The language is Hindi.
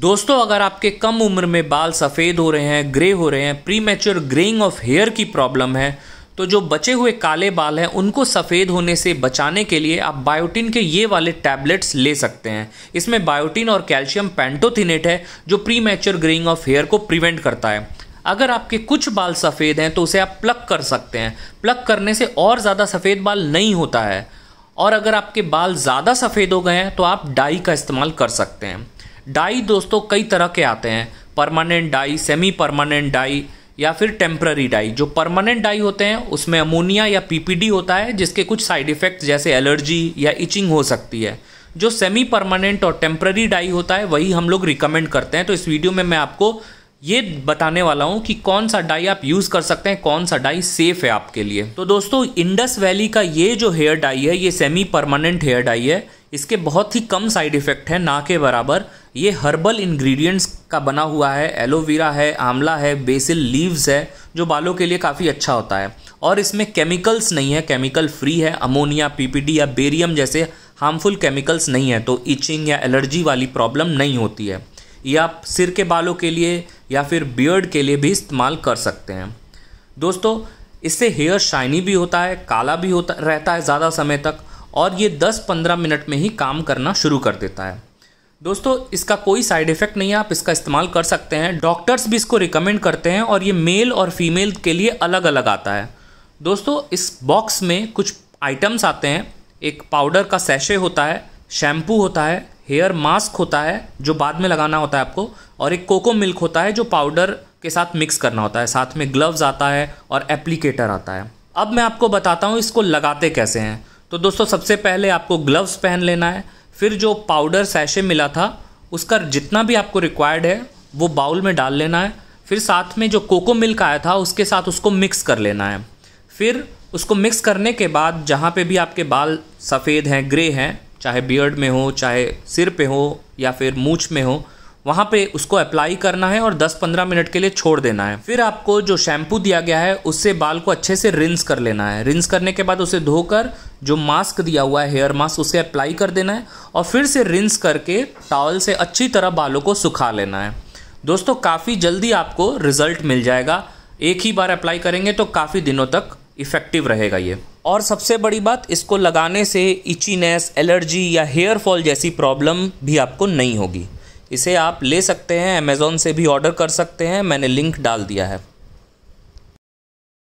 दोस्तों अगर आपके कम उम्र में बाल सफ़ेद हो रहे हैं ग्रे हो रहे हैं premature greying of hair की प्रॉब्लम है तो जो बचे हुए काले बाल हैं उनको सफ़ेद होने से बचाने के लिए आप बायोटिन के ये वाले टैबलेट्स ले सकते हैं इसमें बायोटिन और कैल्शियम पेंटोथिनेट है जो premature greying of hair को प्रिवेंट करता है अगर आपके कुछ बाल सफ़ेद हैं तो उसे आप प्लक कर सकते हैं प्लक करने से और ज़्यादा सफ़ेद बाल नहीं होता है और अगर आपके बाल ज़्यादा सफ़ेद हो गए हैं तो आप डाई का इस्तेमाल कर सकते हैं डाई दोस्तों कई तरह के आते हैं permanent dye semi permanent dye या फिर टेम्प्ररी डाई जो परमानेंट डाई होते हैं उसमें अमोनिया या पीपीडी होता है जिसके कुछ साइड इफ़ेक्ट जैसे एलर्जी या इचिंग हो सकती है जो सेमी परमानेंट और टेम्प्ररी डाई होता है वही हम लोग रिकमेंड करते हैं तो इस वीडियो में मैं आपको ये बताने वाला हूँ कि कौन सा डाई आप यूज़ कर सकते हैं कौन सा डाई सेफ है आपके लिए तो दोस्तों इंडस वैली का ये जो हेयर डाई है ये सेमी परमानेंट हेयर डाई है इसके बहुत ही कम साइड इफ़ेक्ट है ना के बराबर ये हर्बल इंग्रेडिएंट्स का बना हुआ है एलोवेरा है आंवला है बेसिल लीव्स है जो बालों के लिए काफ़ी अच्छा होता है और इसमें केमिकल्स नहीं है केमिकल फ्री है अमोनिया पीपीडी या बेरियम जैसे हार्मफुल केमिकल्स नहीं है तो इचिंग या एलर्जी वाली प्रॉब्लम नहीं होती है ये आप सिर के बालों के लिए या फिर बियर्ड के लिए भी इस्तेमाल कर सकते हैं दोस्तों इससे हेयर शाइनी भी होता है काला भी होता रहता है ज़्यादा समय तक और ये 10-15 मिनट में ही काम करना शुरू कर देता है दोस्तों इसका कोई साइड इफ़ेक्ट नहीं है आप इसका इस्तेमाल कर सकते हैं डॉक्टर्स भी इसको रिकमेंड करते हैं और ये मेल और फीमेल के लिए अलग अलग आता है दोस्तों इस बॉक्स में कुछ आइटम्स आते हैं एक पाउडर का सैशे होता है शैम्पू होता है हेयर मास्क होता है जो बाद में लगाना होता है आपको और एक कोको मिल्क होता है जो पाउडर के साथ मिक्स करना होता है साथ में ग्लव्स आता है और एप्लीकेटर आता है अब मैं आपको बताता हूँ इसको लगाते कैसे हैं तो दोस्तों सबसे पहले आपको ग्लव्स पहन लेना है फिर जो पाउडर सैशे मिला था उसका जितना भी आपको रिक्वायर्ड है वो बाउल में डाल लेना है फिर साथ में जो कोको मिल्क आया था उसके साथ उसको मिक्स कर लेना है फिर उसको मिक्स करने के बाद जहाँ पे भी आपके बाल सफ़ेद हैं ग्रे हैं चाहे बियर्ड में हो चाहे सिर पे हो या फिर मूछ में हो वहाँ पे उसको अप्लाई करना है और 10-15 मिनट के लिए छोड़ देना है फिर आपको जो शैम्पू दिया गया है उससे बाल को अच्छे से रिंस कर लेना है रिंस करने के बाद उसे धोकर जो मास्क दिया हुआ है हेयर मास्क उसे अप्लाई कर देना है और फिर से रिंस करके टॉवल से अच्छी तरह बालों को सुखा लेना है दोस्तों काफ़ी जल्दी आपको रिजल्ट मिल जाएगा एक ही बार अप्लाई करेंगे तो काफ़ी दिनों तक इफ़ेक्टिव रहेगा ये और सबसे बड़ी बात इसको लगाने से इचीनेस एलर्जी या हेयर फॉल जैसी प्रॉब्लम भी आपको नहीं होगी इसे आप ले सकते हैं अमेज़ोन से भी ऑर्डर कर सकते हैं मैंने लिंक डाल दिया है